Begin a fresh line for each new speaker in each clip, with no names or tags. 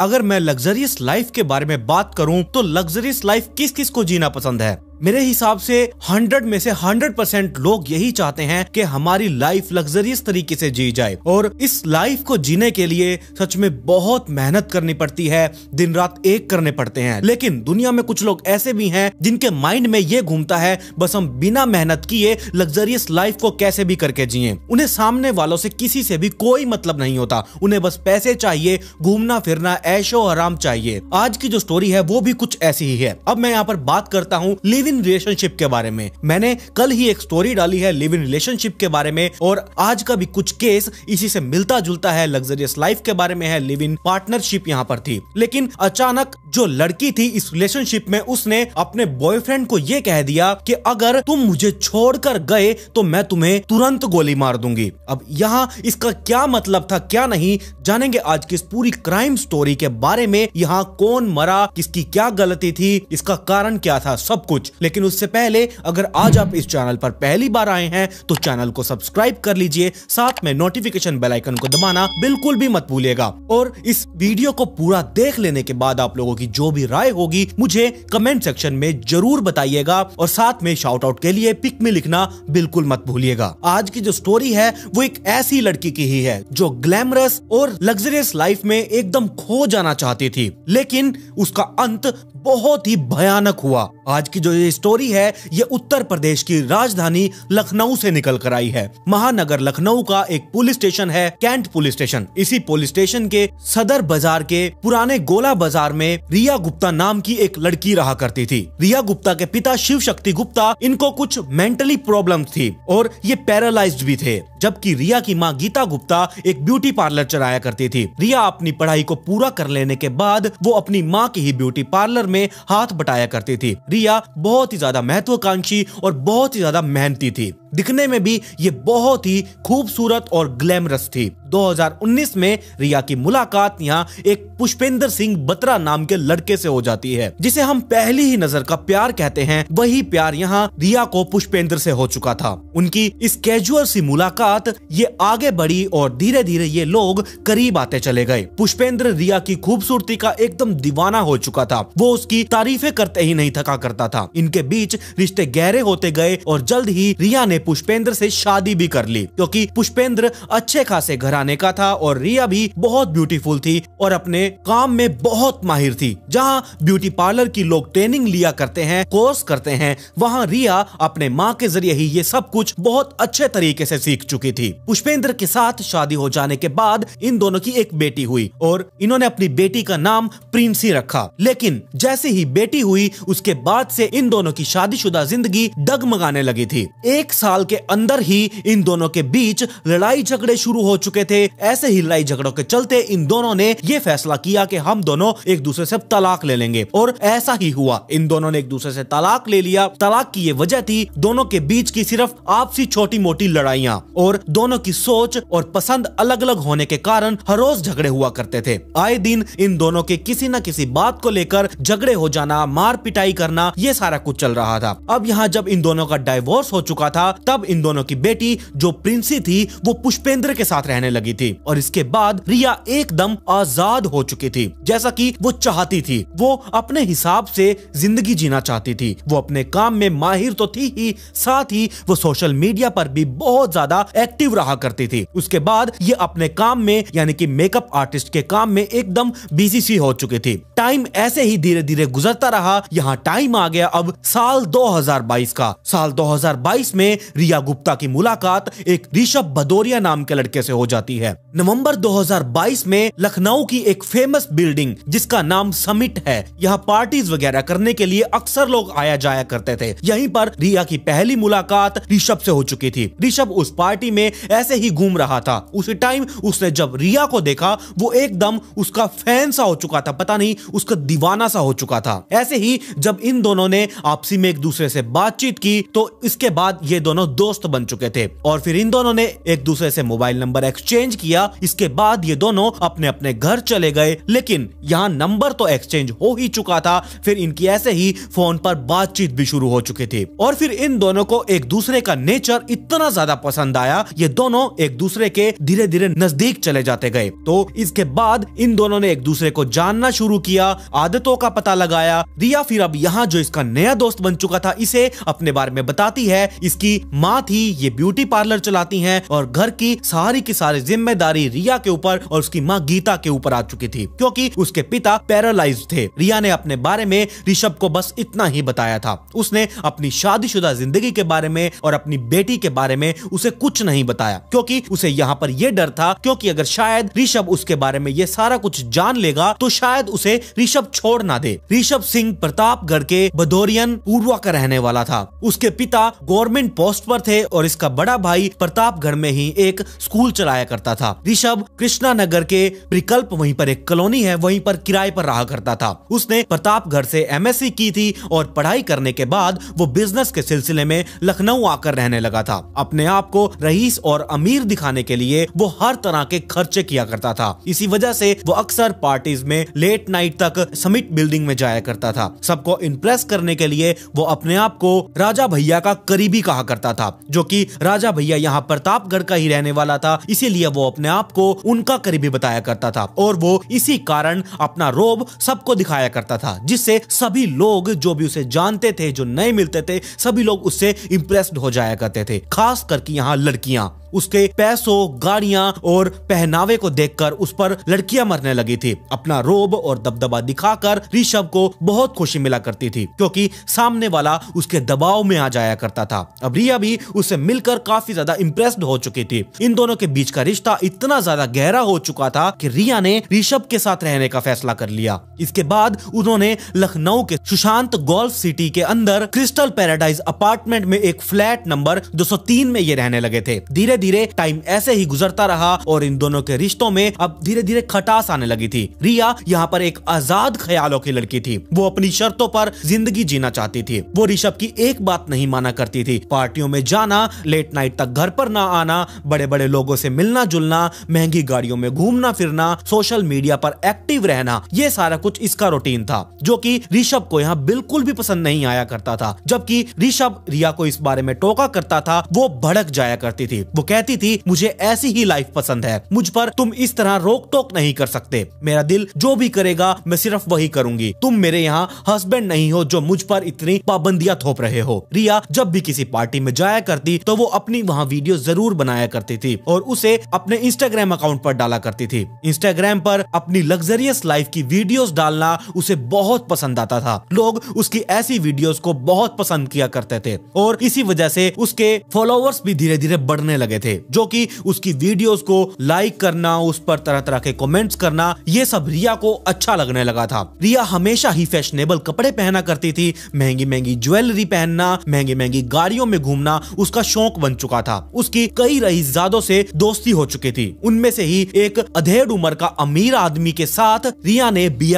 अगर मैं luxurious life के बारे में बात करूं तो लग्जरियस लाइफ किस किस को जीना पसंद है मेरे हिसाब से 100 में से 100 परसेंट लोग यही चाहते हैं कि हमारी लाइफ लग्जरियस तरीके से जी जाए और इस लाइफ को जीने के लिए सच में बहुत मेहनत करनी पड़ती है दिन रात एक करने पड़ते हैं लेकिन दुनिया में कुछ लोग ऐसे भी हैं जिनके माइंड में ये घूमता है बस हम बिना मेहनत किए लग्जरियस लाइफ को कैसे भी करके जिये उन्हें सामने वालों से किसी से भी कोई मतलब नहीं होता उन्हें बस पैसे चाहिए घूमना फिरना ऐशो आराम चाहिए आज की जो स्टोरी है वो भी कुछ ऐसी ही है अब मैं यहाँ पर बात करता हूँ लिविंग इन रिलेशनशिप के बारे में मैंने कल ही एक स्टोरी डाली है लिव इन रिलेशनशिप के बारे में और आज का भी कुछ केस इसी से मिलता जुलता है लग्जरियस लाइफ के बारे में है लिव इन पार्टनरशिप यहाँ पर थी लेकिन अचानक जो लड़की थी इस रिलेशनशिप में उसने अपने बॉयफ्रेंड को ये कह दिया कि अगर तुम मुझे छोड़कर गए तो मैं तुम्हें तुरंत गोली मार दूंगी अब यहाँ इसका क्या मतलब था क्या नहीं जानेंगे आज की इस पूरी क्राइम स्टोरी के बारे में यहाँ कौन मरा किसकी क्या गलती थी इसका कारण क्या था सब कुछ लेकिन उससे पहले अगर आज आप इस चैनल पर पहली बार आए हैं तो चैनल को सब्सक्राइब कर लीजिए साथ में नोटिफिकेशन बेल आइकन को दबाना बिल्कुल भी मत भूलिएगा और इस वीडियो को पूरा देख लेने के बाद आप लोगों की जो भी राय होगी मुझे कमेंट सेक्शन में जरूर बताइएगा और साथ में शाउट आउट के लिए पिक में लिखना बिल्कुल मत भूलिएगा आज की जो स्टोरी है वो एक ऐसी लड़की की ही है जो ग्लैमरस और लग्जरियस लाइफ में एकदम खो जाना चाहती थी लेकिन उसका अंत बहुत ही भयानक हुआ आज की जो ये स्टोरी है ये उत्तर प्रदेश की राजधानी लखनऊ से निकल कर आई है महानगर लखनऊ का एक पुलिस स्टेशन है कैंट पुलिस स्टेशन इसी पुलिस स्टेशन के सदर बाजार के पुराने गोला बाजार में रिया गुप्ता नाम की एक लड़की रहा करती थी रिया गुप्ता के पिता शिव शक्ति गुप्ता इनको कुछ मेंटली प्रॉब्लम थी और ये पैरालाइज भी थे जबकि रिया की माँ गीता गुप्ता एक ब्यूटी पार्लर चलाया करती थी रिया अपनी पढ़ाई को पूरा कर लेने के बाद वो अपनी माँ की ही ब्यूटी पार्लर में हाथ बटाया करती थी रिया बहुत बहुत ही ज्यादा महत्वाकांक्षी और बहुत ही ज्यादा मेहनती थी दिखने में भी ये बहुत ही खूबसूरत और ग्लैमरस थी 2019 में रिया की मुलाकात यहाँ एक पुष्पेंद्र सिंह बत्रा नाम के लड़के से हो जाती है जिसे हम पहली ही नजर का प्यार कहते हैं वही प्यार यहाँ रिया को पुष्पेंद्र से हो चुका था उनकी इस कैजुअल सी मुलाकात ये आगे बढ़ी और धीरे धीरे ये लोग करीब आते चले गए पुष्पेंद्र रिया की खूबसूरती का एकदम दीवाना हो चुका था वो उसकी तारीफे करते ही नहीं थका करता था इनके बीच रिश्ते गहरे होते गए और जल्द ही रिया ने पुष्पेंद्र से शादी भी कर ली क्योंकि पुष्पेंद्र अच्छे खासे घराने का था और रिया भी बहुत ब्यूटीफुल थी और अपने काम में बहुत माहिर थी जहाँ ब्यूटी पार्लर की लोग ट्रेनिंग लिया करते हैं कोर्स करते हैं वहाँ रिया अपने माँ के जरिए ही ये सब कुछ बहुत अच्छे तरीके से सीख चुकी थी पुष्पेंद्र के साथ शादी हो जाने के बाद इन दोनों की एक बेटी हुई और इन्होंने अपनी बेटी का नाम प्रिंसी रखा लेकिन जैसे ही बेटी हुई उसके बाद से इन दोनों की शादीशुदा जिंदगी डगमगाने लगी थी एक साल साल के अंदर ही इन दोनों के बीच लड़ाई झगड़े शुरू हो चुके थे ऐसे ही लड़ाई झगड़ों के चलते इन दोनों ने ये फैसला किया कि हम दोनों एक दूसरे से तलाक ले लेंगे और ऐसा ही हुआ इन दोनों ने एक दूसरे से तलाक ले लिया तलाक की ये वजह थी दोनों के बीच की सिर्फ आपसी छोटी मोटी लड़ाइया और दोनों की सोच और पसंद अलग अलग होने के कारण हर रोज झगड़े हुआ करते थे आए दिन इन दोनों के किसी न किसी बात को लेकर झगड़े हो जाना मार पिटाई करना ये सारा कुछ चल रहा था अब यहाँ जब इन दोनों का डाइवोर्स हो चुका था तब इन दोनों की बेटी जो प्रिंसी थी वो पुष्पेंद्र के साथ रहने लगी थी और इसके बाद रिया एकदम आजाद हो चुकी थी जैसा कि वो चाहती थी वो अपने हिसाब से जिंदगी जीना चाहती थी वो अपने काम में माहिर तो थी ही साथ ही वो सोशल मीडिया पर भी बहुत ज्यादा एक्टिव रहा करती थी उसके बाद ये अपने काम में यानी कि मेकअप आर्टिस्ट के काम में एकदम बिजी सी हो चुकी थी टाइम ऐसे ही धीरे धीरे गुजरता रहा यहाँ टाइम आ गया अब साल 2022 का साल 2022 में रिया गुप्ता की मुलाकात एक ऋषभ भदौरिया नाम के लड़के से हो जाती है नवंबर 2022 में लखनऊ की एक फेमस बिल्डिंग जिसका नाम समिट है यहाँ पार्टीज वगैरह करने के लिए अक्सर लोग आया जाया करते थे यहीं पर रिया की पहली मुलाकात ऋषभ से हो चुकी थी ऋषभ उस पार्टी में ऐसे ही घूम रहा था उसी टाइम उसने जब रिया को देखा वो एकदम उसका फैन सा हो चुका था पता नहीं उसका दीवाना सा हो चुका था ऐसे ही जब इन दोनों ने आपसी में एक दूसरे से बातचीत की तो इसके बाद ये दोनों दोनों दोस्त बन चुके थे और फिर इन दोनों ने एक दूसरे से मोबाइल नंबर एक्सचेंज किया इसके बाद ये दोनों अपने अपने घर चले गए लेकिन यहाँ नंबर तो एक्सचेंज हो ही चुका था फिर इनकी ऐसे ही फोन पर बातचीत भी शुरू हो चुकी थी और फिर इन दोनों को एक दूसरे का नेचर इतना ज्यादा पसंद आया ये दोनों एक दूसरे के धीरे धीरे नजदीक चले जाते गए तो इसके बाद इन दोनों ने एक दूसरे को जानना शुरू किया आदतों का पता लगाया रिया फिर अब यहाँ जो इसका नया दोस्त बन चुका था इसे अपने बारे में बताती है इसकी माँ थी ये ब्यूटी पार्लर चलाती है और घर की सारी की सारी जिम्मेदारी रिया के ऊपर और उसकी माँ गीता के ऊपर आ चुकी थी क्योंकि उसके पिता पैरालाइज थे रिया ने अपने बारे में ऋषभ को बस इतना ही बताया था उसने अपनी शादीशुदा जिंदगी के बारे में और अपनी बेटी के बारे में उसे कुछ नहीं बताया क्योंकि उसे यहाँ पर यह डर था क्योंकि अगर शायद ऋषभ उसके बारे में ये सारा कुछ जान लेगा तो शायद उसे ऋषभ छोड़ ना दे ऋषभ सिंह प्रतापगढ़ के बदोरियन पूर्वा का रहने वाला था उसके पिता गवर्नमेंट पोस्ट पोस्ट पर थे और इसका बड़ा भाई प्रतापगढ़ में ही एक स्कूल चलाया करता था ऋषभ कृष्णा नगर के प्रकल्प वहीं पर एक कॉलोनी है वहीं पर किराए पर रहा करता था उसने प्रतापगढ़ से एमएससी की थी और पढ़ाई करने के बाद वो बिजनेस के सिलसिले में लखनऊ आकर रहने लगा था अपने आप को रईस और अमीर दिखाने के लिए वो हर तरह के खर्चे किया करता था इसी वजह से वो अक्सर पार्टीज में लेट नाइट तक समिट बिल्डिंग में जाया करता था सबको इम्प्रेस करने के लिए वो अपने आप को राजा भैया का करीबी कहा करता करता था जो कि राजा भैया यहाँ प्रतापगढ़ का ही रहने वाला था इसीलिए वो अपने आप को उनका करीबी बताया करता था और वो इसी कारण अपना रोब सबको दिखाया करता था जिससे सभी लोग जो भी उसे जानते थे जो नए मिलते थे सभी लोग उससे इम्प्रेस्ड हो जाया करते थे खास करके यहाँ लड़कियाँ उसके पैसों गाड़ियां और पहनावे को देखकर उस पर लड़कियां मरने लगी थी अपना रोब और दबदबा दिखाकर ऋषभ को बहुत खुशी मिला करती थी क्योंकि सामने वाला उसके दबाव में आ जाया करता था अब रिया भी उसे मिलकर काफी ज्यादा इम्प्रेस्ड हो चुकी थी इन दोनों के बीच का रिश्ता इतना ज्यादा गहरा हो चुका था कि रिया ने ऋषभ के साथ रहने का फैसला कर लिया इसके बाद उन्होंने लखनऊ के सुशांत गोल्फ सिटी के अंदर क्रिस्टल पैराडाइज अपार्टमेंट में एक फ्लैट नंबर दो में ये रहने लगे थे धीरे धीरे टाइम ऐसे ही गुजरता रहा और इन दोनों के रिश्तों में अब धीरे धीरे खटास आने लगी थी रिया यहाँ पर एक आजाद ख्यालों की लड़की थी वो अपनी शर्तों पर जिंदगी जीना चाहती थी वो ऋषभ की एक बात नहीं माना करती थी पार्टियों में जाना लेट नाइट तक घर पर ना आना बड़े बड़े लोगों से मिलना जुलना महंगी गाड़ियों में घूमना फिरना सोशल मीडिया पर एक्टिव रहना ये सारा कुछ इसका रूटीन था जो कि ऋषभ को यहाँ बिल्कुल भी पसंद नहीं आया करता था जबकि ऋषभ रिया को इस बारे में टोका करता था वो भड़क जाया करती थी वो कहती थी मुझे ऐसी ही लाइफ पसंद है मुझ पर तुम इस तरह रोक टोक नहीं कर सकते मेरा दिल जो भी करेगा मैं सिर्फ वही करूंगी तुम मेरे यहाँ हस्बैंड नहीं हो जो मुझ पर इतनी पाबंदियां थोप रहे हो रिया जब भी किसी पार्टी में जाया करती तो वो अपनी वहाँ वीडियो जरूर बनाया करती थी और उसे अपने इंस्टाग्राम अकाउंट पर डाला करती थी इंस्टाग्राम पर अपनी लग्जरियस लाइफ की वीडियोस डालना उसे बहुत पसंद आता था लोग उसकी ऐसी वीडियोस को बहुत पसंद किया करते थे और इसी वजह से उसके फॉलोअर्स भी धीरे धीरे बढ़ने लगे थे जो कि उसकी वीडियोस को लाइक करना उस पर तरह तरह के कमेंट्स करना ये सब रिया को अच्छा लगने लगा था रिया हमेशा ही फैशनेबल कपड़े पहना करती थी महंगी महंगी ज्वेलरी पहनना महंगी महंगी गाड़ियों में घूमना उसका शौक बन चुका था उसकी कई रही से दोस्ती हो चुकी थी उनमें से ही एक अधेड़ उम्र का अमीर आदमी के साथ रिया ने बी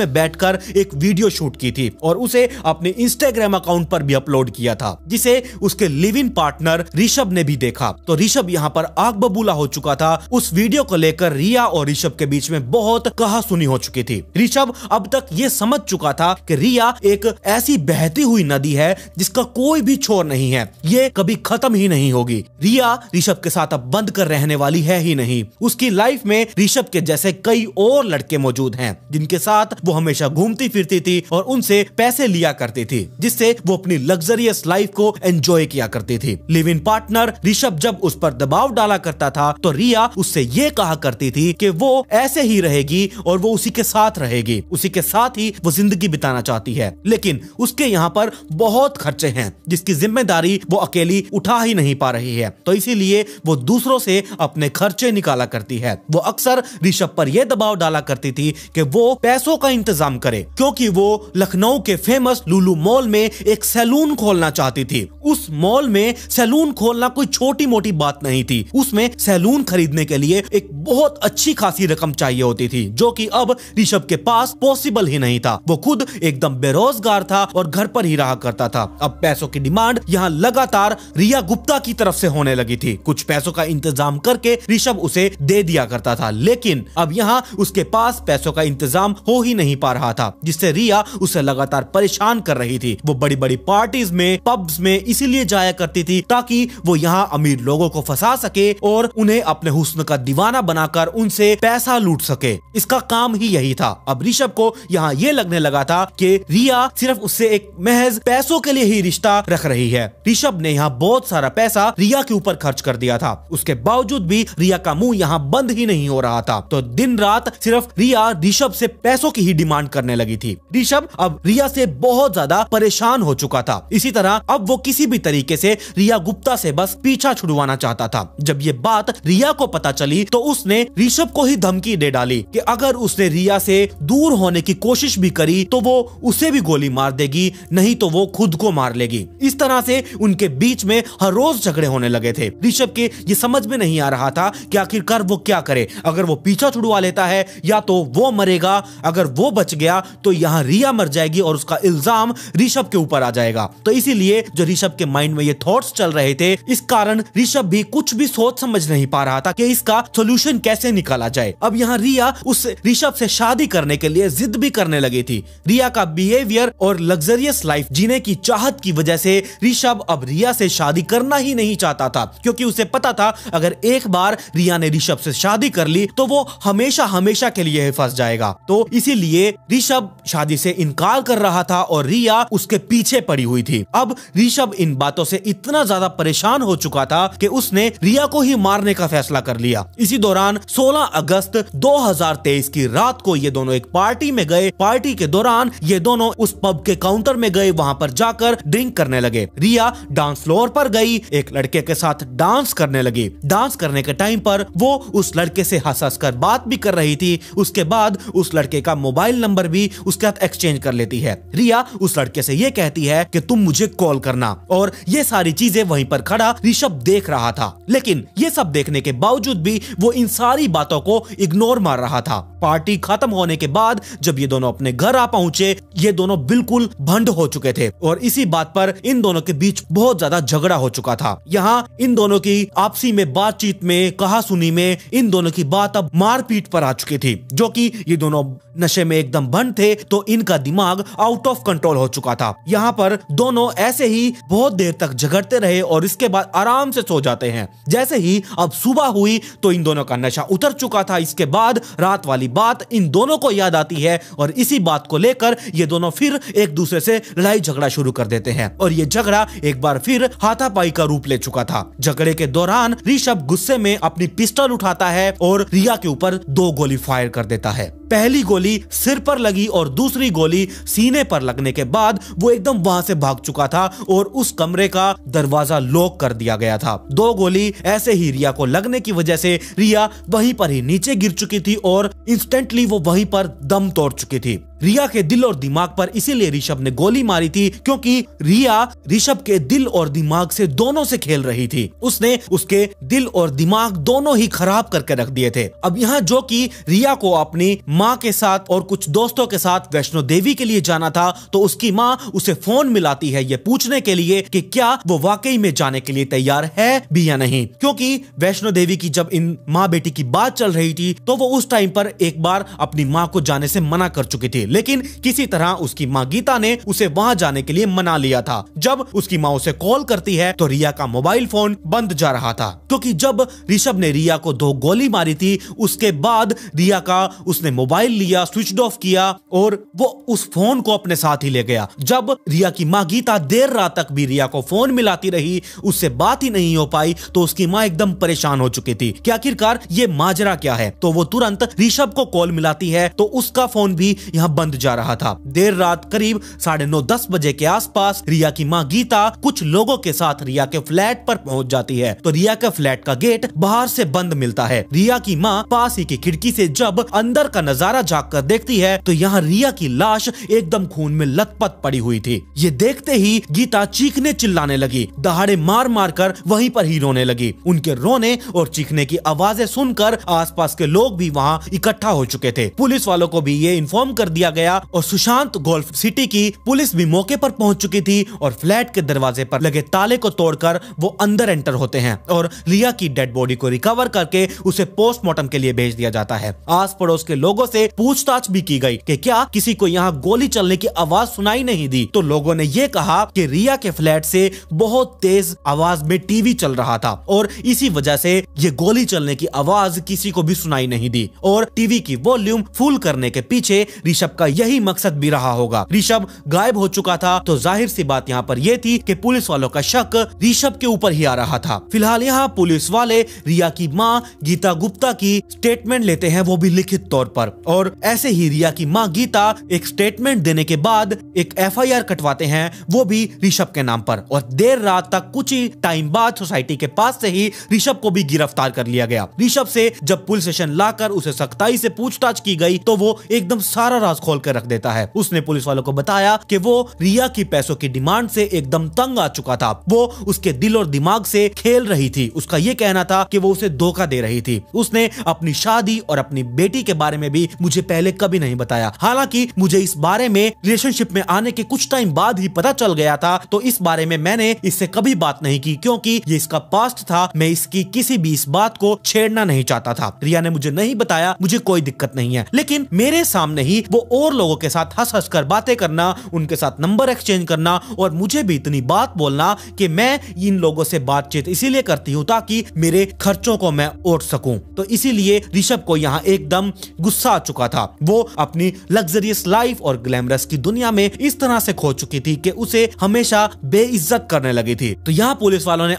में बैठ एक वीडियो शूट की थी और उसे अपने इंस्टाग्राम अकाउंट पर भी अपलोड किया था जिसे उसके लिव इन पार्टनर ऋषभ ने भी देखा तो ऋषभ यहाँ पर आग बबूला हो चुका था उस वीडियो को लेकर रिया और ऋषभ के बीच में बहुत कहा सुनी हो चुकी थी ऋषभ अब तक ये समझ चुका था कि रिया एक ऐसी बहती हुई नदी है जिसका कोई भी छोर नहीं है ये कभी खत्म ही नहीं होगी रिया ऋषभ के साथ अब बंद कर रहने वाली है ही नहीं उसकी लाइफ में ऋषभ के जैसे कई और लड़के मौजूद हैं जिनके साथ वो हमेशा घूमती फिरती थी और उनसे पैसे लिया करती थी जिससे वो अपनी लग्जरियस लाइफ को एंजॉय किया करती थी लिव इन पार्टनर ऋषभ जब उस उस पर दबाव डाला करता था तो रिया उससे ये कहा करती थी कि वो ऐसे ही रहेगी और वो उसी के साथ रहेगी उसी के साथ ही वो जिंदगी बिताना चाहती है लेकिन उसके यहाँ पर बहुत खर्चे हैं जिसकी जिम्मेदारी वो अकेली उठा ही नहीं पा रही है तो इसीलिए वो दूसरों से अपने खर्चे निकाला करती है वो अक्सर ऋषभ पर यह दबाव डाला करती थी कि वो पैसों का इंतजाम करे क्योंकि वो लखनऊ के फेमस लुलू मॉल में एक सैलून खोलना चाहती थी उस मॉल में सैलून खोलना कोई छोटी मोटी बात बात नहीं थी उसमें सैलून खरीदने के लिए एक बहुत अच्छी खासी रकम चाहिए होती थी जो कि अब ऋषभ के पास पॉसिबल ही नहीं था वो खुद एकदम बेरोजगार था और घर पर ही रहा करता था अब पैसों की डिमांड यहाँ लगातार रिया गुप्ता की तरफ से होने लगी थी कुछ पैसों का इंतजाम करके ऋषभ उसे दे दिया करता था लेकिन अब यहाँ उसके पास पैसों का इंतजाम हो ही नहीं पा रहा था जिससे रिया उसे लगातार परेशान कर रही थी वो बड़ी बड़ी पार्टीज में पब्स में इसीलिए जाया करती थी ताकि वो यहाँ अमीर लोगों को फंसा सके और उन्हें अपने हुस्न का दीवाना बनाकर उनसे पैसा लूट सके इसका काम ही यही था अब ऋषभ को यहाँ ये लगने लगा था कि रिया सिर्फ उससे एक महज पैसों के लिए ही रिश्ता रख रही है ऋषभ ने यहाँ बहुत सारा पैसा रिया के ऊपर खर्च कर दिया था उसके बावजूद भी रिया का मुंह यहाँ बंद ही नहीं हो रहा था तो दिन रात सिर्फ रिया ऋषभ से पैसों की ही डिमांड करने लगी थी ऋषभ अब रिया से बहुत ज्यादा परेशान हो चुका था इसी तरह अब वो किसी भी तरीके से रिया गुप्ता से बस पीछा छुड़वाना करना चाहता था जब ये बात रिया को पता चली तो उसने ऋषभ को ही धमकी दे डाली कि अगर उसने रिया से दूर होने की कोशिश भी करी तो वो उसे भी गोली मार देगी नहीं तो वो खुद को मार लेगी इस तरह से उनके बीच में हर रोज झगड़े होने लगे थे ऋषभ के ये समझ में नहीं आ रहा था कि आखिरकार वो क्या करे अगर वो पीछा छुड़वा लेता है या तो वो मरेगा अगर वो बच गया तो यहाँ रिया मर जाएगी और उसका इल्जाम ऋषभ के ऊपर आ जाएगा तो इसीलिए जो ऋषभ के माइंड में ये थॉट्स चल रहे थे इस कारण ऋषभ तब भी कुछ भी सोच समझ नहीं पा रहा था कि इसका सोल्यूशन कैसे निकाला जाए अब यहाँ रिया उस ऋषभ से शादी करने के लिए जिद भी करने लगी थी रिया का बिहेवियर और लग्जरियस लाइफ जीने की चाहत की वजह से ऋषभ अब रिया से शादी करना ही नहीं चाहता था क्योंकि उसे पता था अगर एक बार रिया ने ऋषभ से शादी कर ली तो वो हमेशा हमेशा के लिए फंस जाएगा तो इसीलिए ऋषभ शादी से इनकार कर रहा था और रिया उसके पीछे पड़ी हुई थी अब ऋषभ इन बातों से इतना ज्यादा परेशान हो चुका था कि उसने रिया को ही मारने का फैसला कर लिया इसी दौरान 16 अगस्त 2023 की रात को ये दोनों एक पार्टी में गए पार्टी के दौरान ये दोनों उस पब के काउंटर में गए वहाँ पर जाकर ड्रिंक करने लगे रिया डांस फ्लोर पर गई एक लड़के के साथ डांस करने लगी डांस करने के टाइम पर वो उस लड़के से हंस हंस कर बात भी कर रही थी उसके बाद उस लड़के का मोबाइल नंबर भी उसके साथ एक्सचेंज कर लेती है रिया उस लड़के से ये कहती है कि तुम मुझे कॉल करना और ये सारी चीजें वहीं पर खड़ा ऋषभ देख रहा रहा था लेकिन ये सब देखने के बावजूद भी वो इन सारी बातों को इग्नोर मार रहा था पार्टी खत्म होने के बाद जब ये दोनों अपने घर आ पहुंचे ये दोनों बिल्कुल भंड हो चुके थे और इसी बात पर इन दोनों के बीच बहुत ज्यादा झगड़ा हो चुका था यहाँ इन दोनों की आपसी में बातचीत में कहा सुनी में इन दोनों की बात अब मारपीट पर आ चुकी थी जो कि ये दोनों नशे में एकदम बंद थे तो इनका दिमाग आउट ऑफ कंट्रोल हो चुका था यहाँ पर दोनों ऐसे ही बहुत देर तक झगड़ते रहे और इसके बाद आराम से सो जाते जाते हैं जैसे ही अब सुबह हुई तो इन दोनों का नशा उतर चुका था इसके बाद रात वाली बात इन दोनों को याद आती है और इसी बात को लेकर ये दोनों फिर एक दूसरे से लड़ाई झगड़ा शुरू कर देते हैं और ये झगड़ा एक बार फिर हाथापाई का रूप ले चुका था झगड़े के दौरान ऋषभ गुस्से में अपनी पिस्टल उठाता है और रिया के ऊपर दो गोली फायर कर देता है पहली गोली सिर पर लगी और दूसरी गोली सीने पर लगने के बाद वो एकदम वहां से भाग चुका था और उस कमरे का दरवाजा लॉक कर दिया गया था दो गोली ऐसे ही रिया को लगने की वजह से रिया वहीं पर ही नीचे गिर चुकी थी और इंस्टेंटली वो वहीं पर दम तोड़ चुकी थी रिया के दिल और दिमाग पर इसीलिए ऋषभ ने गोली मारी थी क्योंकि रिया ऋषभ के दिल और दिमाग से दोनों से खेल रही थी उसने उसके दिल और दिमाग दोनों ही खराब करके रख दिए थे अब यहाँ जो कि रिया को अपनी माँ के साथ और कुछ दोस्तों के साथ वैष्णो देवी के लिए जाना था तो उसकी माँ उसे फोन मिलाती है ये पूछने के लिए की क्या वो वाकई में जाने के लिए तैयार है भी या नहीं क्योंकि वैष्णो देवी की जब इन माँ बेटी की बात चल रही थी तो वो उस टाइम पर एक बार अपनी माँ को जाने से मना कर चुकी थी लेकिन किसी तरह उसकी माँ गीता ने उसे वहाँ जाने के लिए मना लिया था जब उसकी माँ उसे कॉल करती है तो रिया का मोबाइल फोन बंद जा रहा था क्योंकि जब ऋषभ ने रिया को दो गोली मारी थी उसके बाद रिया का उसने मोबाइल लिया स्विच ऑफ किया और वो उस फोन को अपने साथ ही ले गया जब रिया की माँ गीता देर रात तक भी रिया को फोन मिलाती रही उससे बात ही नहीं हो पाई आई तो उसकी माँ एकदम परेशान हो चुकी थी कि आखिरकार ये माजरा क्या है तो वो तुरंत ऋषभ को कॉल मिलाती है तो उसका फोन भी यहाँ बंद जा रहा था देर रात करीब साढ़े नौ दस बजे के आसपास रिया की माँ गीता कुछ लोगों के साथ रिया के फ्लैट पर पहुंच जाती है तो रिया के फ्लैट का गेट बाहर से बंद मिलता है रिया की माँ पास ही की खिड़की से जब अंदर का नजारा झाँक कर देखती है तो यहाँ रिया की लाश एकदम खून में लथपथ पड़ी हुई थी ये देखते ही गीता चीखने चिल्लाने लगी दहाड़े मार मार कर वहीं पर ही रोने लगी उनके रोने और चीखने की आवाजें सुनकर आसपास के लोग भी वहां इकट्ठा हो चुके थे पुलिस वालों को भी ये इन्फॉर्म कर दिया गया और सुशांत गोल्फ सिटी की पुलिस भी मौके पर पहुंच चुकी थी और फ्लैट के दरवाजे पर लगे ताले को तोड़कर वो अंदर एंटर होते हैं और रिया की डेड बॉडी को रिकवर करके उसे पोस्टमार्टम के लिए भेज दिया जाता है आस पड़ोस के लोगों से पूछताछ भी की गई कि क्या किसी को यहाँ गोली चलने की आवाज सुनाई नहीं दी तो लोगों ने ये कहा कि रिया के फ्लैट से बहुत तेज आवाज में टीवी चल रहा था और इसी वजह से ये गोली चलने की आवाज किसी को भी सुनाई नहीं दी और टीवी की वॉल्यूम फुल करने के पीछे ऋषभ का यही मकसद भी रहा होगा ऋषभ गायब हो चुका था तो जाहिर सी बात यहाँ पर यह थी कि पुलिस वालों का शक ऋषभ के ऊपर ही आ रहा था फिलहाल यहाँ पुलिस वाले रिया की माँ गीता गुप्ता की स्टेटमेंट लेते हैं वो भी लिखित तौर पर और ऐसे ही रिया की माँ गीता एक स्टेटमेंट देने के बाद एक एफआईआर कटवाते हैं वो भी ऋषभ के नाम पर और देर रात तक कुछ ही टाइम बाद सोसाइटी सोसाइटी के पास से ही ऋषभ को भी गिरफ्तार कर लिया गया ऋषभ से जब पुलिस स्टेशन लाकर उसे सख्ताई से पूछताछ की गई तो वो एकदम सारा राज खोल कर रख देता है उसने पुलिस वालों को बताया कि वो रिया की पैसों की डिमांड से एकदम तंग आ चुका था वो उसके दिल और दिमाग से खेल रही थी उसका ये कहना था कि वो उसे धोखा दे रही थी उसने अपनी शादी और अपनी बेटी के बारे में भी मुझे पहले कभी नहीं बताया हालांकि मुझे इस बारे में रिलेशनशिप में आने के कुछ टाइम बाद ही पता चल गया था तो इस बारे में मैंने इससे कभी बात नहीं की क्योंकि ये इसका इसका पास्ट था मैं इसकी किसी भी इस बात को छेड़ना नहीं चाहता था रिया ने मुझे नहीं बताया मुझे कोई दिक्कत नहीं है लेकिन मेरे सामने ही वो और लोगों के साथ हंस हंस कर बातें करना उनके साथ नंबर एक्सचेंज करना और मुझे भी इतनी बात बोलना की मैं इन लोगों से बातचीत इसीलिए करती हूँ ताकि मेरे खर्चों को मैं ओट सकूँ तो इसीलिए ऋषभ को यहाँ एकदम गुस्सा आ चुका था वो अपनी लग्जरियस लाइफ और ग्लैमरस की दुनिया में इस तरह से खो चुकी थी कि उसे हमेशा बेइज्जत करने लगी थी तो यहाँ पुलिस वालों ने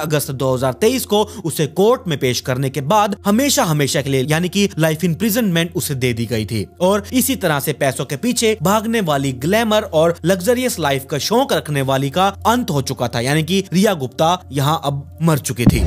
अगस्त 2023 को उसे कोर्ट में पेश करने के बाद हमेशा हमेशा के लिए यानी कि लाइफ इंप्रिजनमेंट उसे दे दी गई थी और इसी तरह से पैसों के पीछे भागने वाली ग्लैमर और लग्जरियस लाइफ का शौक रखने वाली का अंत हो चुका था यानी कि रिया गुप्ता यहाँ अब मर चुकी थी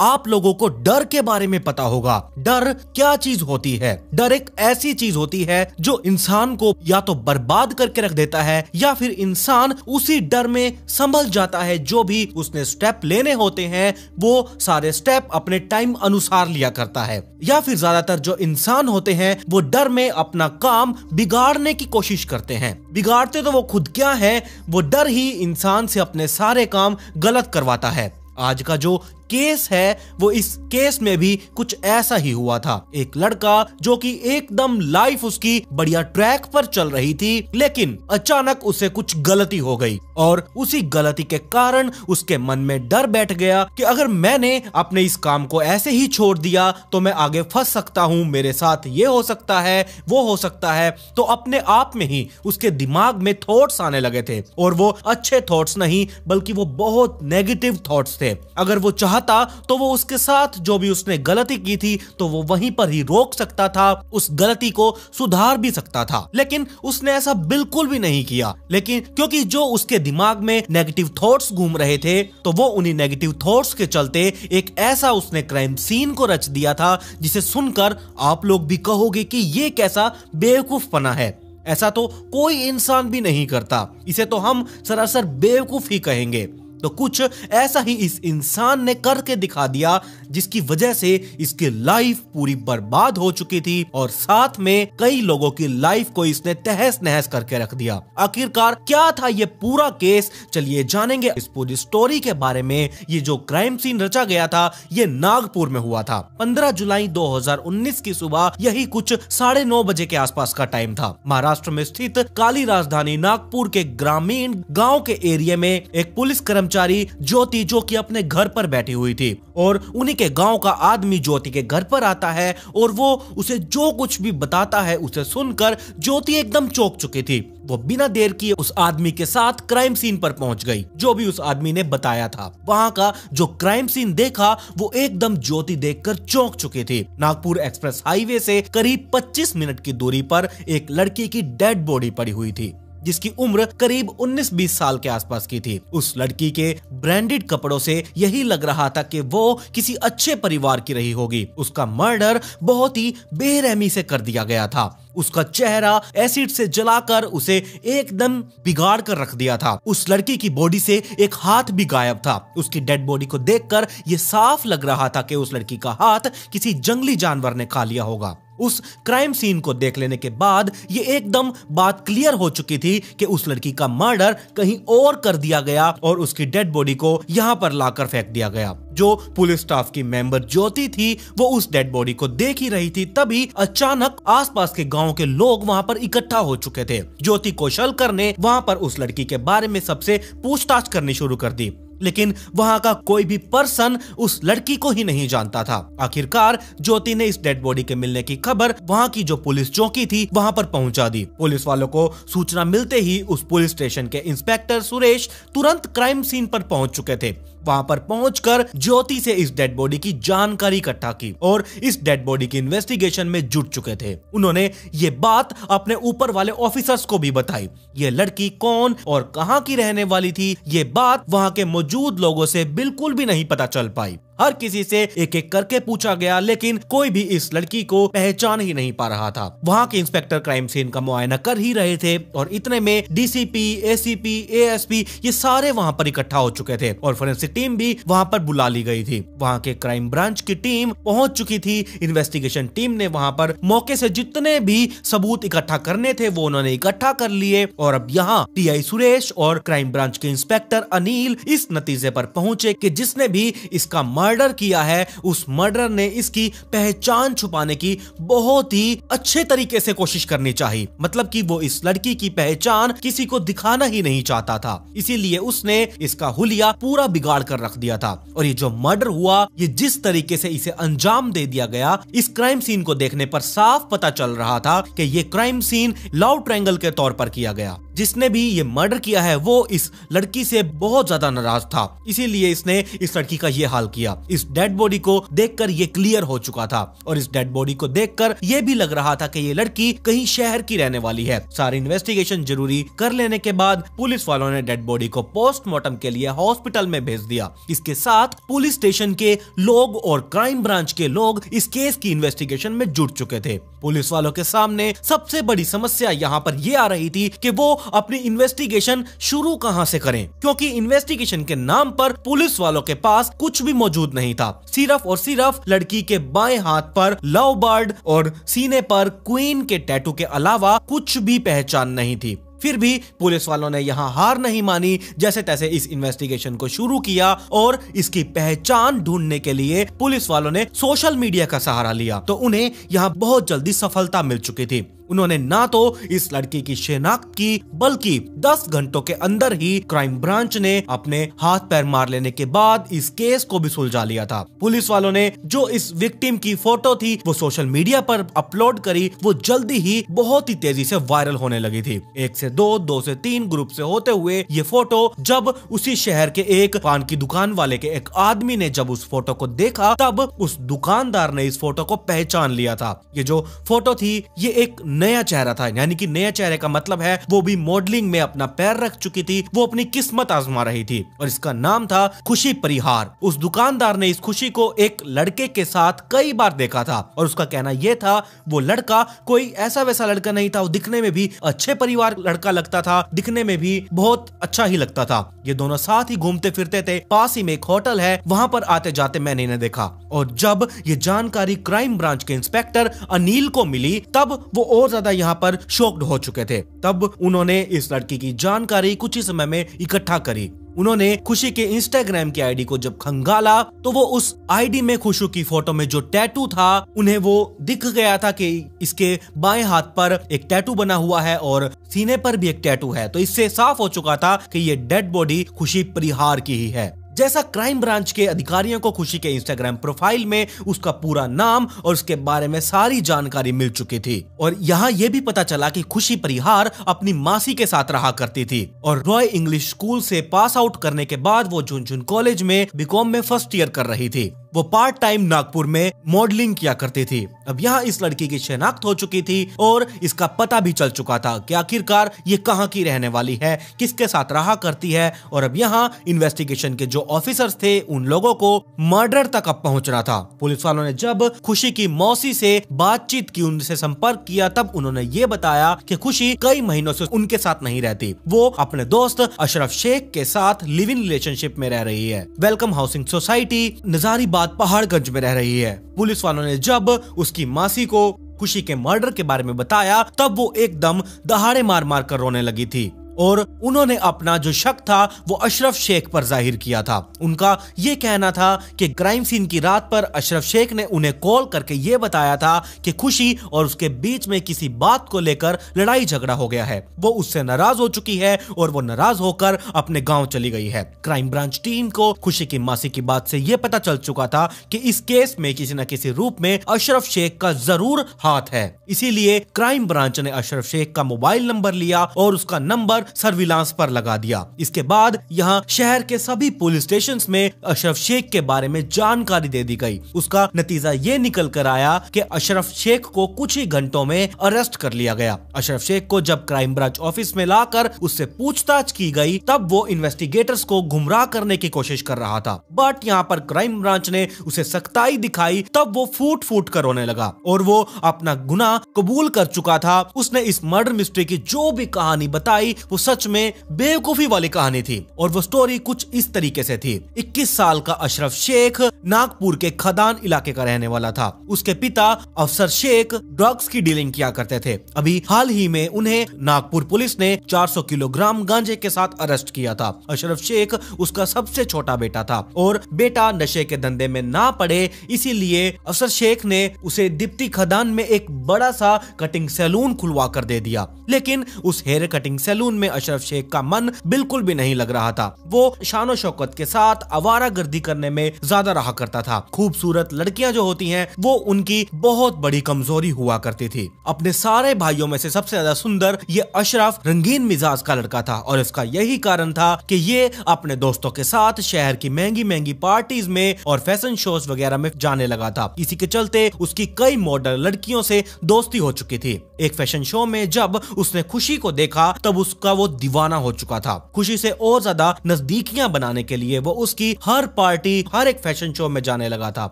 आप लोगों को डर के बारे में पता होगा डर क्या चीज होती है डर एक ऐसी चीज होती है जो इंसान को या तो बर्बाद करके रख देता है या फिर इंसान उसी डर में संभल जाता है जो भी उसने स्टेप लेने होते हैं वो सारे स्टेप अपने टाइम अनुसार लिया करता है या फिर ज्यादातर जो इंसान होते हैं वो डर में अपना काम बिगाड़ने की कोशिश करते हैं बिगाड़ते तो वो खुद क्या है वो डर ही इंसान से अपने सारे काम गलत करवाता है आज का जो केस है वो इस केस में भी कुछ ऐसा ही हुआ था एक लड़का जो कि एकदम लाइफ उसकी बढ़िया ट्रैक पर चल रही थी लेकिन अचानक उसे कुछ गलती हो गई और उसी गलती के कारण उसके मन में डर बैठ गया कि अगर मैंने अपने इस काम को ऐसे ही छोड़ दिया तो मैं आगे फंस सकता हूँ मेरे साथ ये हो सकता है वो हो सकता है तो अपने आप में ही उसके दिमाग में थॉट्स आने लगे थे और वो अच्छे थॉट्स नहीं बल्कि वो बहुत नेगेटिव थॉट्स थे अगर वो चाह चाहता तो वो उसके साथ जो भी उसने गलती की थी तो वो वहीं पर ही रोक सकता था उस गलती को सुधार भी सकता था लेकिन उसने ऐसा बिल्कुल भी नहीं किया लेकिन क्योंकि जो उसके दिमाग में नेगेटिव थॉट्स घूम रहे थे तो वो उन्हीं नेगेटिव थॉट्स के चलते एक ऐसा उसने क्राइम सीन को रच दिया था जिसे सुनकर आप लोग भी कहोगे की ये कैसा बेवकूफ बना है ऐसा तो कोई इंसान भी नहीं करता इसे तो हम सरासर बेवकूफ ही कहेंगे तो कुछ ऐसा ही इस इंसान ने करके दिखा दिया जिसकी वजह से इसकी लाइफ पूरी बर्बाद हो चुकी थी और साथ में कई लोगों की लाइफ को इसने तहस नहस करके रख दिया आखिरकार क्या था ये पूरा केस चलिए जानेंगे इस पूरी स्टोरी के बारे में ये जो क्राइम सीन रचा गया था ये नागपुर में हुआ था 15 जुलाई 2019 की सुबह यही कुछ साढ़े नौ बजे के आसपास का टाइम था महाराष्ट्र में स्थित काली राजधानी नागपुर के ग्रामीण गाँव के एरिया में एक पुलिस कर्म कर्मचारी ज्योति जो कि अपने घर पर बैठी हुई थी और उन्हीं के गांव का आदमी ज्योति के घर पर आता है और वो उसे जो कुछ भी बताता है उसे सुनकर ज्योति एकदम चौंक चुकी थी वो बिना देर किए उस आदमी के साथ क्राइम सीन पर पहुंच गई जो भी उस आदमी ने बताया था वहां का जो क्राइम सीन देखा वो एकदम ज्योति देखकर चौंक चुकी थी नागपुर एक्सप्रेस हाईवे से करीब 25 मिनट की दूरी पर एक लड़की की डेड बॉडी पड़ी हुई थी जिसकी उम्र करीब 19-20 साल के आसपास की थी उस लड़की के ब्रांडेड कपड़ों से यही लग रहा था कि वो किसी अच्छे परिवार की रही होगी उसका मर्डर बहुत ही बेरहमी से कर दिया गया था उसका चेहरा एसिड से जलाकर उसे एकदम बिगाड़ कर रख दिया था उस लड़की की बॉडी से एक हाथ भी गायब था उसकी डेड बॉडी को देखकर यह साफ लग रहा था कि उस लड़की का हाथ किसी जंगली जानवर ने खा लिया होगा उस क्राइम सीन को देख लेने के बाद ये एकदम बात क्लियर हो चुकी थी कि उस लड़की का मर्डर कहीं और कर दिया गया और उसकी डेड बॉडी को यहाँ पर लाकर फेंक दिया गया जो पुलिस स्टाफ की मेंबर ज्योति थी वो उस डेड बॉडी को देख ही रही थी तभी अचानक आसपास के गांव के लोग वहां पर इकट्ठा हो चुके थे ज्योति कौशलकर ने वहां पर उस लड़की के बारे में सबसे पूछताछ करनी शुरू कर दी लेकिन वहां का कोई भी पर्सन उस लड़की को ही नहीं जानता था आखिरकार ज्योति ने इस डेड बॉडी के मिलने की खबर वहां की जो पुलिस चौकी थी वहां पर पहुंचा दी पुलिस वालों को सूचना मिलते ही उस पुलिस स्टेशन के इंस्पेक्टर सुरेश तुरंत क्राइम सीन पर पहुंच चुके थे वहां पर पहुंचकर ज्योति से इस डेड बॉडी की जानकारी इकट्ठा की और इस डेड बॉडी की इन्वेस्टिगेशन में जुट चुके थे उन्होंने ये बात अपने ऊपर वाले ऑफिसर्स को भी बताई ये लड़की कौन और कहाँ की रहने वाली थी ये बात वहाँ के मौजूद लोगों से बिल्कुल भी नहीं पता चल पाई हर किसी से एक एक करके पूछा गया लेकिन कोई भी इस लड़की को पहचान ही नहीं पा रहा था वहाँ के इंस्पेक्टर क्राइम सीन का मुआयना कर ही रहे थे और इतने में डीसीपी एसीपी एएसपी ये सारे वहाँ पर इकट्ठा हो चुके थे और फोरेंसिक टीम भी वहाँ पर बुला ली गई थी वहाँ के क्राइम ब्रांच की टीम पहुँच चुकी थी इन्वेस्टिगेशन टीम ने वहाँ पर मौके से जितने भी सबूत इकट्ठा करने थे वो उन्होंने इकट्ठा कर लिए और अब यहाँ टी सुरेश और क्राइम ब्रांच के इंस्पेक्टर अनिल इस नतीजे पर पहुंचे की जिसने भी इसका मर्डर किया है उस मर्डर ने इसकी पहचान छुपाने की बहुत ही अच्छे तरीके से कोशिश करनी चाहिए मतलब कि वो इस लड़की की पहचान किसी को दिखाना ही नहीं चाहता था इसीलिए उसने इसका हुलिया पूरा बिगाड़ कर रख दिया था और ये जो मर्डर हुआ ये जिस तरीके से इसे अंजाम दे दिया गया इस क्राइम सीन को देखने पर साफ पता चल रहा था कि ये क्राइम सीन लव ट्रायंगल के तौर पर किया गया जिसने भी ये मर्डर किया है वो इस लड़की से बहुत ज्यादा नाराज था इसीलिए इसने इस लड़की का ये हाल किया इस डेड बॉडी को देखकर ये क्लियर हो चुका था और इस डेड बॉडी को देखकर ये भी लग रहा था कि ये लड़की कहीं शहर की रहने वाली है सारी इन्वेस्टिगेशन जरूरी कर लेने के बाद पुलिस वालों ने डेड बॉडी को पोस्टमार्टम के लिए हॉस्पिटल में भेज दिया इसके साथ पुलिस स्टेशन के लोग और क्राइम ब्रांच के लोग इस केस की इन्वेस्टिगेशन में जुट चुके थे पुलिस वालों के सामने सबसे बड़ी समस्या यहाँ पर ये आ रही थी कि वो अपनी इन्वेस्टिगेशन शुरू कहाँ से करें क्योंकि इन्वेस्टिगेशन के नाम पर पुलिस वालों के पास कुछ भी मौजूद नहीं था सिर्फ और सिर्फ लड़की के बाएं हाथ पर लव बर्ड और सीने पर क्वीन के टैटू के अलावा कुछ भी पहचान नहीं थी फिर भी पुलिस वालों ने यहाँ हार नहीं मानी जैसे तैसे इस इन्वेस्टिगेशन को शुरू किया और इसकी पहचान ढूंढने के लिए पुलिस वालों ने सोशल मीडिया का सहारा लिया तो उन्हें यहाँ बहुत जल्दी सफलता मिल चुकी थी उन्होंने ना तो इस लड़की की शिनाख्त की बल्कि 10 घंटों के अंदर ही क्राइम ब्रांच ने अपने हाथ पैर मार लेने के बाद इस केस को भी सुलझा लिया था पुलिस वालों ने जो इस विक्टिम की फोटो थी वो सोशल मीडिया पर अपलोड करी वो जल्दी ही बहुत ही तेजी से वायरल होने लगी थी एक से दो दो से तीन ग्रुप से होते हुए ये फोटो जब उसी शहर के एक पान की दुकान वाले के एक आदमी ने जब उस फोटो को देखा तब उस दुकानदार ने इस फोटो को पहचान लिया था ये जो फोटो थी ये एक नया चेहरा था यानी कि नया चेहरे का मतलब है वो भी मॉडलिंग में अपना पैर रख चुकी थी वो अपनी किस्मत आजमा रही थी और इसका नाम था खुशी परिहार उस दुकानदार ने इस खुशी को एक लड़के के साथ कई बार देखा था और उसका कहना यह था वो लड़का कोई ऐसा वैसा लड़का नहीं था वो दिखने में भी अच्छे परिवार लड़का लगता था दिखने में भी बहुत अच्छा ही लगता था ये दोनों साथ ही घूमते फिरते थे पास ही में एक होटल है वहां पर आते जाते मैंने इन्हें देखा और जब ये जानकारी क्राइम ब्रांच के इंस्पेक्टर अनिल को मिली तब वो और बहुत ज्यादा यहाँ पर शोक्ड हो चुके थे तब उन्होंने इस लड़की की जानकारी कुछ ही समय में इकट्ठा करी उन्होंने खुशी के इंस्टाग्राम की आईडी को जब खंगाला तो वो उस आईडी में खुशू की फोटो में जो टैटू था उन्हें वो दिख गया था कि इसके बाएं हाथ पर एक टैटू बना हुआ है और सीने पर भी एक टैटू है तो इससे साफ हो चुका था कि ये डेड बॉडी खुशी परिहार की ही है जैसा क्राइम ब्रांच के अधिकारियों को खुशी के इंस्टाग्राम प्रोफाइल में उसका पूरा नाम और उसके बारे में सारी जानकारी मिल चुकी थी और यहाँ ये भी पता चला कि खुशी परिहार अपनी मासी के साथ रहा करती थी और रॉय इंग्लिश स्कूल से पास आउट करने के बाद वो झुनझुन कॉलेज में बीकॉम में फर्स्ट ईयर कर रही थी वो पार्ट टाइम नागपुर में मॉडलिंग किया करती थी अब यहाँ इस लड़की की शनाख्त हो चुकी थी और इसका पता भी चल चुका था कि आखिरकार ये कहाँ की रहने वाली है किसके साथ रहा करती है और अब यहाँ इन्वेस्टिगेशन के जो ऑफिसर्स थे उन लोगों को मर्डर तक अब पहुँचना था पुलिस वालों ने जब खुशी की मौसी से बातचीत की उनसे संपर्क किया तब उन्होंने ये बताया कि खुशी कई महीनों से उनके साथ नहीं रहती वो अपने दोस्त अशरफ शेख के साथ लिव इन रिलेशनशिप में रह रही है वेलकम हाउसिंग सोसाइटी नजारी बात बाद पहाड़गंज में रह रही है पुलिस वालों ने जब उसकी मासी को खुशी के मर्डर के बारे में बताया तब वो एकदम दहाड़े मार मार कर रोने लगी थी और उन्होंने अपना जो शक था वो अशरफ शेख पर जाहिर किया था उनका ये कहना था कि क्राइम सीन की रात पर अशरफ शेख ने उन्हें कॉल करके ये बताया था कि खुशी और उसके बीच में किसी बात को लेकर लड़ाई झगड़ा हो गया है वो उससे नाराज हो चुकी है और वो नाराज होकर अपने गाँव चली गई है क्राइम ब्रांच टीम को खुशी की मासी की बात से ये पता चल चुका था कि इस केस में किसी न किसी रूप में अशरफ शेख का जरूर हाथ है इसीलिए क्राइम ब्रांच ने अशरफ शेख का मोबाइल नंबर लिया और उसका नंबर सर्विलांस पर लगा दिया इसके बाद यहाँ शहर के सभी पुलिस स्टेशन में अशरफ शेख के बारे में जानकारी दे दी गई उसका नतीजा ये निकल कर आया कि अशरफ शेख को कुछ ही घंटों में अरेस्ट कर लिया गया अशरफ शेख को जब क्राइम ब्रांच ऑफिस में लाकर उससे पूछताछ की गई तब वो इन्वेस्टिगेटर्स को गुमराह करने की कोशिश कर रहा था बट यहाँ पर क्राइम ब्रांच ने उसे सख्ताई दिखाई तब वो फूट फूट कर रोने लगा और वो अपना गुना कबूल कर चुका था उसने इस मर्डर मिस्ट्री की जो भी कहानी बताई वो सच में बेवकूफी वाली कहानी थी और वो स्टोरी कुछ इस तरीके से थी 21 साल का अशरफ शेख नागपुर के खदान इलाके का रहने वाला था उसके पिता अफसर शेख ड्रग्स की डीलिंग किया करते थे अभी हाल ही में उन्हें नागपुर पुलिस ने 400 किलोग्राम गांजे के साथ अरेस्ट किया था अशरफ शेख उसका सबसे छोटा बेटा था और बेटा नशे के धंधे में ना पड़े इसीलिए अफसर शेख ने उसे दिप्ती खदान में एक बड़ा सा कटिंग सैलून खुलवा कर दे दिया लेकिन उस हेयर कटिंग सैलून में में अशरफ शेख का मन बिल्कुल भी नहीं लग रहा था वो शानो शौकत के साथ आवारा गर्दी करने में ज्यादा रहा करता था खूबसूरत लड़कियां जो होती हैं वो उनकी बहुत बड़ी कमजोरी हुआ करती थी अपने सारे भाइयों में से सबसे ज्यादा सुंदर ये अशरफ रंगीन मिजाज का लड़का था और इसका यही कारण था कि ये अपने दोस्तों के साथ शहर की महंगी महंगी पार्टीज में और फैशन शोज वगैरह में जाने लगा था इसी के चलते उसकी कई मॉडल लड़कियों से दोस्ती हो चुकी थी एक फैशन शो में जब उसने खुशी को देखा तब उसका का वो दीवाना हो चुका था खुशी से और ज्यादा नजदीकियां बनाने के लिए वो उसकी हर पार्टी हर एक फैशन शो में जाने लगा था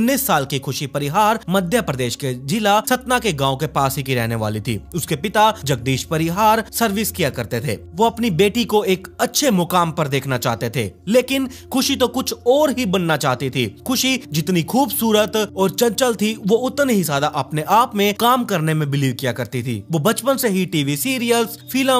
उन्नीस साल की खुशी परिहार मध्य प्रदेश के जिला सतना के गाँव के पास ही की रहने वाली थी उसके पिता जगदीश परिहार सर्विस किया करते थे वो अपनी बेटी को एक अच्छे मुकाम पर देखना चाहते थे लेकिन खुशी तो कुछ और ही बनना चाहती थी खुशी जितनी खूबसूरत और चंचल थी वो उतनी ही ज्यादा अपने आप में काम करने में बिलीव किया करती थी वो बचपन से ही टीवी सीरियल्स फिल्म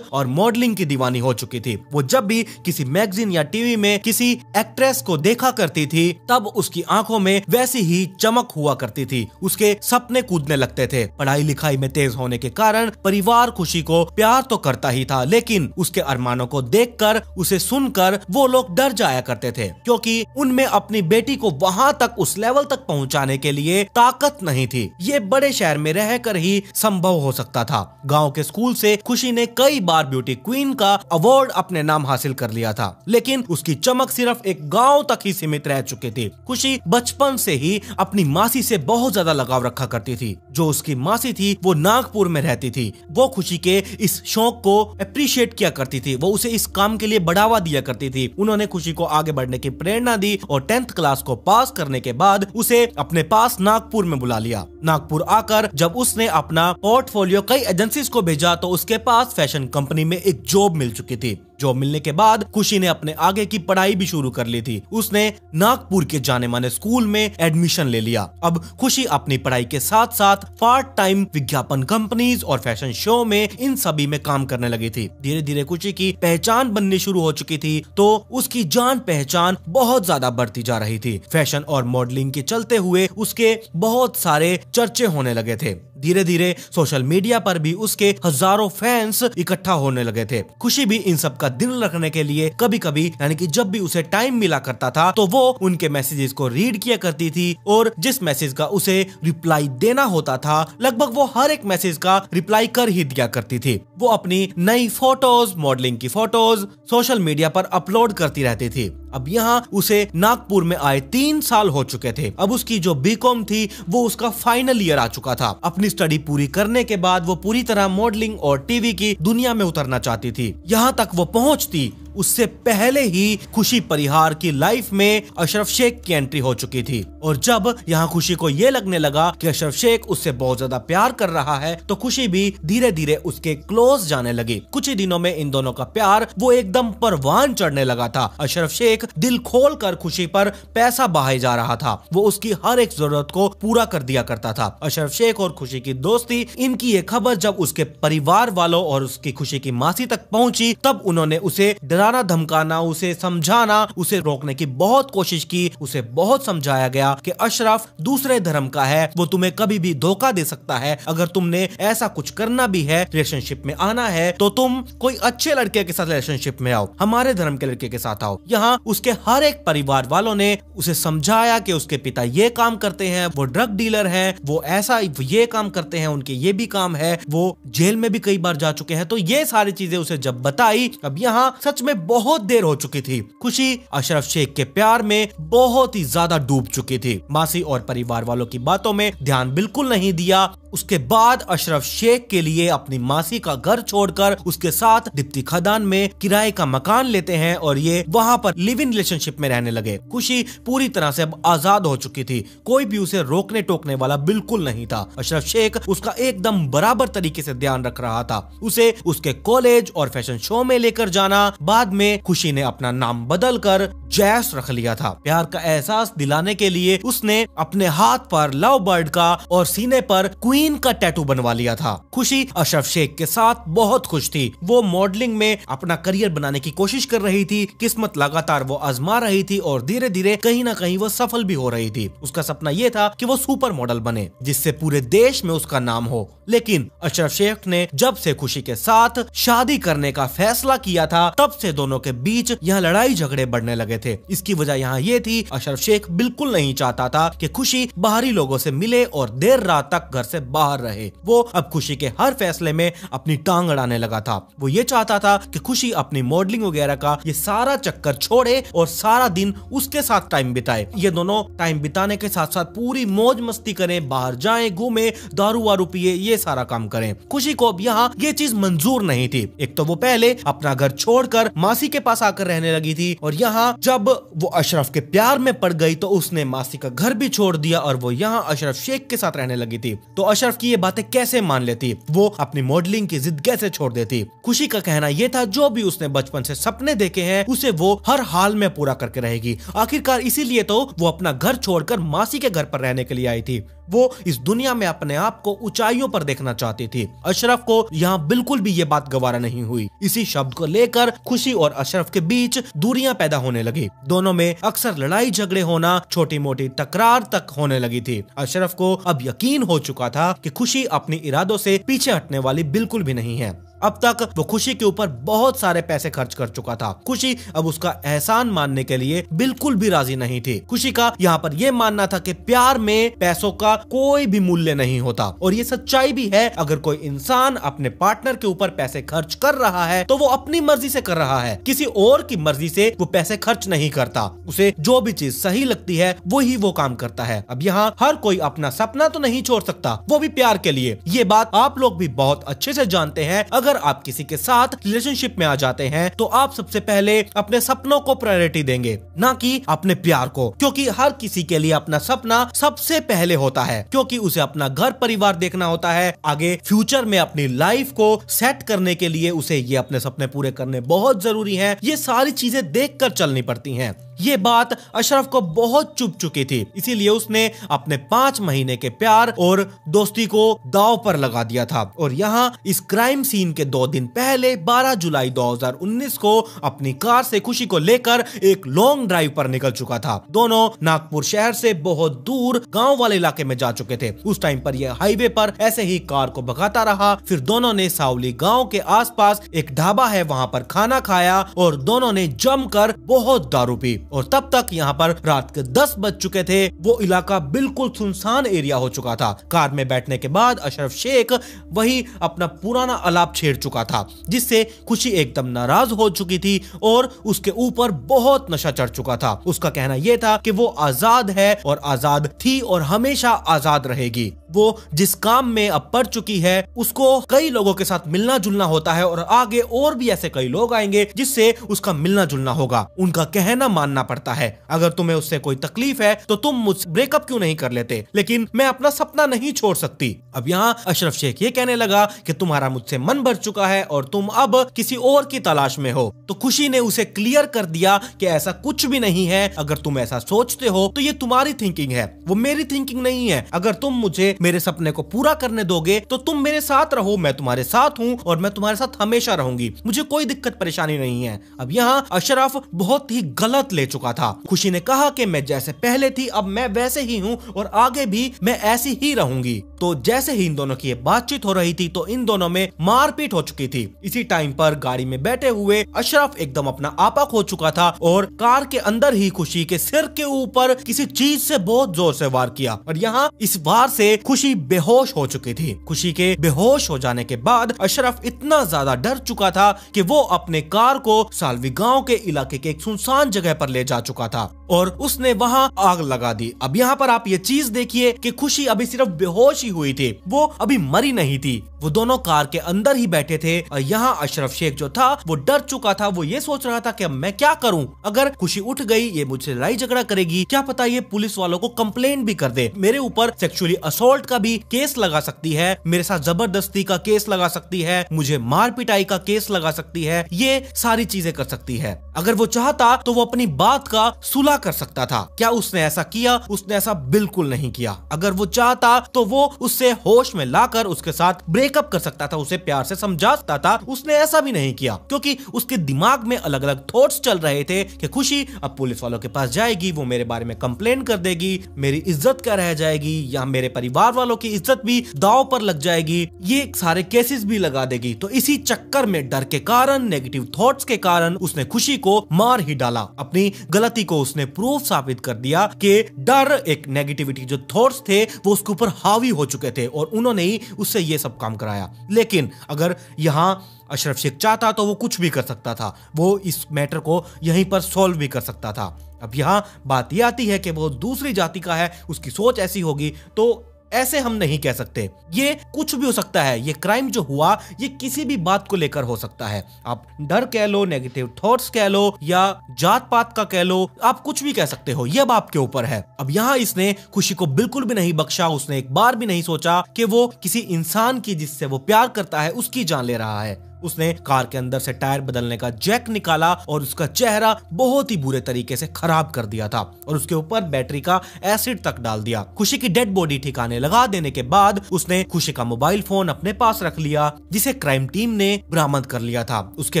और मॉडलिंग की दीवानी हो चुकी थी वो जब भी किसी मैगजीन या टीवी में किसी एक्ट्रेस को देखा करती थी तब उसकी आंखों में वैसी ही चमक हुआ करती थी उसके सपने कूदने लगते थे पढ़ाई लिखाई में तेज होने के कारण परिवार खुशी को प्यार तो करता ही था लेकिन उसके अरमानों को कर उसे सुनकर वो लोग डर जाया करते थे क्योंकि उनमें अपनी बेटी को वहाँ तक उस लेवल तक पहुँचाने के लिए ताकत नहीं थी ये बड़े शहर में कर ही संभव हो सकता था गाँव के स्कूल से खुशी ने कई बार ब्यूटी पार्टी क्वीन का अवार्ड अपने नाम हासिल कर लिया था लेकिन उसकी चमक सिर्फ एक गाँव तक ही सीमित रह चुके थे खुशी बचपन से ही अपनी मासी से बहुत ज्यादा लगाव रखा करती थी जो उसकी मासी थी वो नागपुर में रहती थी वो खुशी के इस शौक को अप्रिशिएट किया करती थी वो उसे इस काम के लिए बढ़ावा दिया करती थी उन्होंने खुशी को आगे बढ़ने की प्रेरणा दी और टेंथ क्लास को पास करने के बाद उसे अपने पास नागपुर में बुला लिया नागपुर आकर जब उसने अपना पोर्टफोलियो कई एजेंसी को भेजा तो उसके पास फैशन कंपनी में एक जॉब मिल चुकी थी जॉब मिलने के बाद खुशी ने अपने आगे की पढ़ाई भी शुरू कर ली थी उसने नागपुर के जाने माने स्कूल में एडमिशन ले लिया अब खुशी अपनी पढ़ाई के साथ साथ पार्ट टाइम विज्ञापन कंपनीज और फैशन शो में इन सभी में काम करने लगी थी धीरे धीरे खुशी की पहचान बननी शुरू हो चुकी थी तो उसकी जान पहचान बहुत ज्यादा बढ़ती जा रही थी फैशन और मॉडलिंग के चलते हुए उसके बहुत सारे चर्चे होने लगे थे धीरे धीरे सोशल मीडिया पर भी उसके हजारों फैंस इकट्ठा होने लगे थे खुशी भी इन सब का दिल रखने के लिए कभी कभी यानी कि जब भी उसे टाइम मिला करता था तो वो उनके मैसेजेस को रीड किया करती थी और जिस मैसेज का उसे रिप्लाई देना होता था लगभग वो हर एक मैसेज का रिप्लाई कर ही दिया करती थी वो अपनी नई फोटोज मॉडलिंग की फोटोज सोशल मीडिया पर अपलोड करती रहती थी अब यहाँ उसे नागपुर में आए तीन साल हो चुके थे अब उसकी जो बीकॉम थी वो उसका फाइनल ईयर आ चुका था अपनी स्टडी पूरी करने के बाद वो पूरी तरह मॉडलिंग और टीवी की दुनिया में उतरना चाहती थी यहाँ तक वो पहुँचती उससे पहले ही खुशी परिहार की लाइफ में अशरफ शेख की एंट्री हो चुकी थी और जब यहाँ खुशी को ये लगने लगा कि अशरफ शेख उससे बहुत ज्यादा प्यार कर रहा है तो खुशी भी धीरे धीरे उसके क्लोज जाने लगी कुछ ही दिनों में इन दोनों का प्यार वो एकदम परवान चढ़ने लगा था अशरफ शेख दिल खोल कर खुशी पर पैसा बहाए जा रहा था वो उसकी हर एक जरूरत को पूरा कर दिया करता था अशरफ शेख और खुशी की दोस्ती इनकी ये खबर जब उसके परिवार वालों और उसकी खुशी की मासी तक पहुंची तब उन्होंने उसे डराना धमकाना उसे समझाना उसे रोकने की बहुत कोशिश की उसे बहुत समझाया गया कि अशरफ दूसरे धर्म का है वो तुम्हें कभी भी धोखा दे सकता है अगर तुमने ऐसा कुछ करना भी है रिलेशनशिप में आना है तो तुम कोई अच्छे लड़के के साथ रिलेशनशिप में आओ हमारे धर्म के लड़के के साथ आओ यहाँ उसके हर एक परिवार वालों ने उसे समझाया कि उसके पिता ये काम करते हैं वो ड्रग डीलर है वो ऐसा ये काम करते हैं उनके ये भी काम है वो जेल में भी कई बार जा चुके हैं तो ये सारी चीजें उसे जब बताई अब यहाँ सच में में बहुत देर हो चुकी थी खुशी अशरफ शेख के प्यार में बहुत ही ज्यादा डूब चुकी थी मासी और परिवार वालों की बातों में ध्यान बिल्कुल नहीं दिया उसके बाद अशरफ शेख के लिए अपनी मासी का घर छोड़कर उसके साथ डिप्टी खदान में किराए का मकान लेते हैं और ये वहाँ पर लिव इन रिलेशनशिप में रहने लगे खुशी पूरी तरह से अब आजाद हो चुकी थी कोई भी उसे रोकने टोकने वाला बिल्कुल नहीं था अशरफ शेख उसका एकदम बराबर तरीके से ध्यान रख रहा था उसे उसके कॉलेज और फैशन शो में लेकर जाना बाद में खुशी ने अपना नाम बदल कर जैस रख लिया था प्यार का एहसास दिलाने के लिए उसने अपने हाथ पर लव बर्ड का और सीने पर क्वीन क्वीन का टैटू बनवा लिया था खुशी अशरफ शेख के साथ बहुत खुश थी वो मॉडलिंग में अपना करियर बनाने की कोशिश कर रही थी किस्मत लगातार वो आजमा रही थी और धीरे धीरे कहीं ना कहीं वो सफल भी हो रही थी उसका सपना ये था कि वो सुपर मॉडल बने जिससे पूरे देश में उसका नाम हो लेकिन अशरफ शेख ने जब से खुशी के साथ शादी करने का फैसला किया था तब से दोनों के बीच यहाँ लड़ाई झगड़े बढ़ने लगे थे इसकी वजह यहाँ ये थी अशरफ शेख बिल्कुल नहीं चाहता था कि खुशी बाहरी लोगों से मिले और देर रात तक घर से बाहर रहे वो अब खुशी के हर फैसले में अपनी टांग अड़ाने लगा था वो ये चाहता था कि खुशी अपनी मॉडलिंग वगैरह का ये सारा चक्कर छोड़े और सारा दिन उसके साथ टाइम बिताए ये दोनों टाइम बिताने के साथ साथ पूरी मौज मस्ती करें बाहर जाए घूमे दारू वारू पिए ये सारा काम करें खुशी को अब यहाँ ये चीज मंजूर नहीं थी एक तो वो पहले अपना घर छोड़कर मासी के पास आकर रहने लगी थी और यहाँ जब वो अशरफ के प्यार में पड़ गई तो उसने मासी का घर भी छोड़ दिया और वो यहाँ अशरफ शेख के साथ रहने लगी थी तो अशरफ की ये बातें कैसे मान लेती वो अपनी मॉडलिंग की जिद कैसे छोड़ देती खुशी का कहना यह था जो भी उसने बचपन से सपने देखे हैं उसे वो हर हाल में पूरा करके रहेगी आखिरकार इसीलिए तो वो अपना घर छोड़कर मासी के घर पर रहने के लिए आई थी वो इस दुनिया में अपने आप को ऊंचाइयों पर देखना चाहती थी अशरफ को यहाँ बिल्कुल भी ये बात गवारा नहीं हुई इसी शब्द को लेकर खुशी और अशरफ के बीच दूरियां पैदा होने लगी दोनों में अक्सर लड़ाई झगड़े होना छोटी मोटी तकरार तक होने लगी थी अशरफ को अब यकीन हो चुका था कि खुशी अपने इरादों से पीछे हटने वाली बिल्कुल भी नहीं है अब तक वो खुशी के ऊपर बहुत सारे पैसे खर्च कर चुका था खुशी अब उसका एहसान मानने के लिए बिल्कुल भी राजी नहीं थी खुशी का यहाँ पर यह मानना था कि प्यार में पैसों का कोई भी मूल्य नहीं होता और ये सच्चाई भी है अगर कोई इंसान अपने पार्टनर के ऊपर पैसे खर्च कर रहा है तो वो अपनी मर्जी से कर रहा है किसी और की मर्जी से वो पैसे खर्च नहीं करता उसे जो भी चीज सही लगती है वो ही वो काम करता है अब यहाँ हर कोई अपना सपना तो नहीं छोड़ सकता वो भी प्यार के लिए ये बात आप लोग भी बहुत अच्छे से जानते हैं अगर अगर आप किसी के साथ रिलेशनशिप में आ जाते हैं तो आप सबसे पहले अपने सपनों को प्रायोरिटी देंगे न की अपने प्यार को क्योंकि हर किसी के लिए अपना सपना सबसे पहले होता है क्योंकि उसे अपना घर परिवार देखना होता है आगे फ्यूचर में अपनी लाइफ को सेट करने के लिए उसे ये अपने सपने पूरे करने बहुत जरूरी है ये सारी चीजें देख कर चलनी पड़ती है ये बात अशरफ को बहुत चुप चुकी थी इसीलिए उसने अपने पांच महीने के प्यार और दोस्ती को दाव पर लगा दिया था और यहाँ इस क्राइम सीन के दो दिन पहले 12 जुलाई 2019 को अपनी कार से खुशी को लेकर एक लॉन्ग ड्राइव पर निकल चुका था दोनों नागपुर शहर से बहुत दूर गांव वाले इलाके में जा चुके थे उस टाइम पर यह हाईवे पर ऐसे ही कार को भगाता रहा फिर दोनों ने सावली गाँव के आसपास एक ढाबा है वहाँ पर खाना खाया और दोनों ने जमकर बहुत दारू पी और तब तक यहाँ पर रात के दस बज चुके थे वो इलाका बिल्कुल सुनसान एरिया हो चुका था कार में बैठने के बाद अशरफ शेख वही अपना पुराना अलाप छेड़ चुका था जिससे खुशी एकदम नाराज हो चुकी थी और उसके ऊपर बहुत नशा चढ़ चुका था उसका कहना यह था कि वो आजाद है और आजाद थी और हमेशा आजाद रहेगी वो जिस काम में अब पड़ चुकी है उसको कई लोगों के साथ मिलना जुलना होता है और आगे और भी ऐसे कई लोग आएंगे जिससे उसका मिलना जुलना होगा उनका कहना मानना पड़ता है अगर तुम्हें उससे कोई तकलीफ है तो तुम मुझसे ब्रेकअप क्यों नहीं कर लेते लेकिन मैं अपना सपना नहीं छोड़ सकती अब यहाँ अशरफ शेख ये कहने लगा की तुम्हारा मुझसे मन भर चुका है और तुम अब किसी और की तलाश में हो तो खुशी ने उसे क्लियर कर दिया की ऐसा कुछ भी नहीं है अगर तुम ऐसा सोचते हो तो ये तुम्हारी थिंकिंग है वो मेरी थिंकिंग नहीं है अगर तुम मुझे मेरे सपने को पूरा करने दोगे तो तुम मेरे साथ रहो मैं तुम्हारे साथ हूँ और मैं तुम्हारे साथ हमेशा रहूंगी मुझे कोई दिक्कत परेशानी नहीं है अब यहाँ अशरफ बहुत ही गलत ले चुका था खुशी ने कहा की मैं जैसे पहले थी अब मैं वैसे ही हूँ और आगे भी मैं ऐसी ही रहूंगी तो जैसे ही इन दोनों की बातचीत हो रही थी तो इन दोनों में मारपीट हो चुकी थी इसी टाइम पर गाड़ी में बैठे हुए अशरफ एकदम अपना आपा खो चुका था और कार के अंदर ही खुशी के सिर के ऊपर किसी चीज से बहुत जोर से वार किया और यहाँ इस वार से खुशी बेहोश हो चुकी थी खुशी के बेहोश हो जाने के बाद अशरफ इतना ज्यादा डर चुका था कि वो अपने कार को सालवी गांव के इलाके के एक सुनसान जगह पर ले जा चुका था और उसने वहां आग लगा दी अब यहाँ पर आप ये चीज देखिए कि खुशी अभी सिर्फ बेहोश ही हुई थी वो अभी मरी नहीं थी वो दोनों कार के अंदर ही बैठे थे और यहाँ अशरफ शेख जो था वो डर चुका था वो ये सोच रहा था कि अब मैं क्या करूं अगर खुशी उठ गई ये मुझसे लड़ाई झगड़ा करेगी क्या पता ये पुलिस वालों को कम्प्लेन भी कर दे मेरे ऊपर सेक्सुअली असोल्ट का भी केस लगा सकती है मेरे साथ जबरदस्ती का केस लगा सकती है मुझे मार पिटाई का केस लगा सकती है ये सारी चीजें कर सकती है अगर वो चाहता तो वो अपनी बात का सुलह कर सकता था क्या उसने ऐसा किया उसने ऐसा बिल्कुल नहीं किया अगर वो चाहता तो वो उससे होश में लाकर उसके साथ ब्रेक मेकअप कर सकता था उसे प्यार से समझा सकता था उसने ऐसा भी नहीं किया क्योंकि उसके दिमाग में अलग अलग थॉट्स चल रहे थे कि खुशी अब पुलिस वालों के पास जाएगी वो मेरे बारे में कंप्लेन कर देगी मेरी इज्जत क्या रह जाएगी या मेरे परिवार वालों की इज्जत भी दाव पर लग जाएगी ये सारे केसेस भी लगा देगी तो इसी चक्कर में डर के कारण नेगेटिव थॉट्स के कारण उसने खुशी को मार ही डाला अपनी गलती को उसने प्रूफ साबित कर दिया कि डर एक नेगेटिविटी जो थॉट्स थे वो उसके ऊपर हावी हो चुके थे और उन्होंने ही उससे ये सब काम कराया लेकिन अगर यहाँ अशरफ शेख चाहता तो वो कुछ भी कर सकता था वो इस मैटर को यहीं पर सॉल्व भी कर सकता था अब यहाँ बात यह आती है कि वो दूसरी जाति का है उसकी सोच ऐसी होगी तो ऐसे हम नहीं कह सकते ये कुछ भी हो सकता है ये क्राइम जो हुआ ये किसी भी बात को लेकर हो सकता है आप डर कह लो नेगेटिव थॉट्स कह लो या जात पात का कह लो आप कुछ भी कह सकते हो ये अब आपके ऊपर है अब यहाँ इसने खुशी को बिल्कुल भी नहीं बख्शा उसने एक बार भी नहीं सोचा कि वो किसी इंसान की जिससे वो प्यार करता है उसकी जान ले रहा है उसने कार के अंदर से टायर बदलने का जैक निकाला और उसका चेहरा बहुत ही बुरे तरीके से खराब कर दिया था और उसके ऊपर बैटरी का एसिड तक डाल दिया खुशी की डेड बॉडी ठिकाने लगा देने के बाद उसने खुशी का मोबाइल फोन अपने पास रख लिया जिसे क्राइम टीम ने बरामद कर लिया था उसके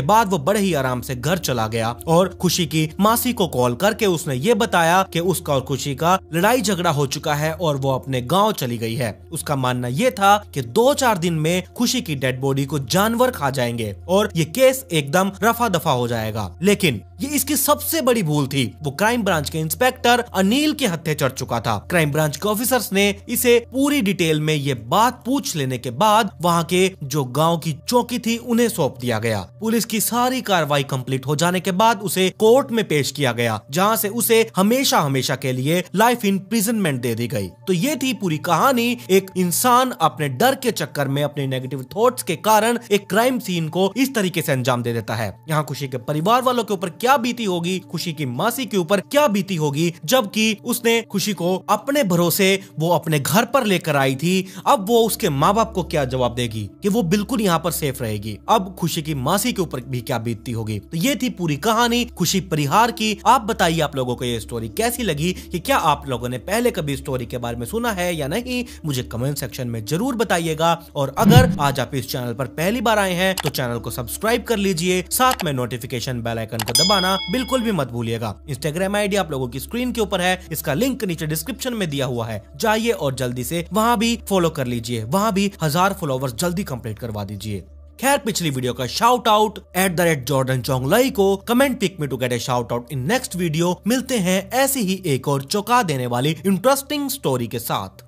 बाद वो बड़े ही आराम से घर चला गया और खुशी की मासी को कॉल करके उसने ये बताया की उसका और खुशी का लड़ाई झगड़ा हो चुका है और वो अपने गाँव चली गई है उसका मानना ये था की दो चार दिन में खुशी की डेड बॉडी को जानवर खा जाए जाएंगे और ये केस एकदम रफा दफा हो जाएगा लेकिन ये इसकी सबसे बड़ी भूल थी वो क्राइम ब्रांच के इंस्पेक्टर अनिल के हथे चढ़ चुका था क्राइम ब्रांच के ऑफिसर्स ने इसे पूरी डिटेल में ये बात पूछ लेने के बाद वहाँ के जो गाँव की चौकी थी उन्हें सौंप दिया गया पुलिस की सारी कार्रवाई कम्प्लीट हो जाने के बाद उसे कोर्ट में पेश किया गया जहाँ से उसे हमेशा हमेशा के लिए लाइफ इम्प्रिजनमेंट दे दी गई तो ये थी पूरी कहानी एक इंसान अपने डर के चक्कर में अपने नेगेटिव थॉट्स के कारण एक क्राइम सीन को इस तरीके से अंजाम दे देता है यहाँ खुशी के परिवार वालों के ऊपर क्या क्या बीती होगी खुशी की मासी के ऊपर क्या बीती होगी जबकि उसने खुशी को अपने भरोसे वो अपने घर पर लेकर आई थी अब वो उसके माँ बाप को क्या जवाब देगी कि वो बिल्कुल यहाँ पर सेफ रहेगी अब खुशी की मासी के ऊपर भी क्या बीतती होगी तो ये थी पूरी कहानी खुशी परिहार की आप बताइए आप लोगों को ये स्टोरी कैसी लगी कि क्या आप लोगों ने पहले कभी स्टोरी के बारे में सुना है या नहीं मुझे कमेंट सेक्शन में जरूर बताइएगा और अगर आज आप इस चैनल पर पहली बार आए हैं तो चैनल को सब्सक्राइब कर लीजिए साथ में नोटिफिकेशन बेलाइकन को दबा आना बिल्कुल भी मत भूलिएगा इंस्टाग्राम आईडी आप लोगों की स्क्रीन के ऊपर है इसका लिंक नीचे डिस्क्रिप्शन में दिया हुआ है जाइए और जल्दी ऐसी वहाँ भी फॉलो कर लीजिए वहाँ भी हजार फॉलोवर्स जल्दी कम्प्लीट करवा दीजिए खैर पिछली वीडियो का shout out at the rate Jordan Chonglai को कमेंट पिक में to get a shout out in next video मिलते हैं ऐसी ही एक और चौका देने वाली इंटरेस्टिंग स्टोरी के साथ